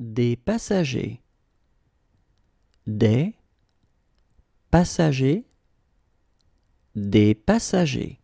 des passagers. Des passagers. Des passagers.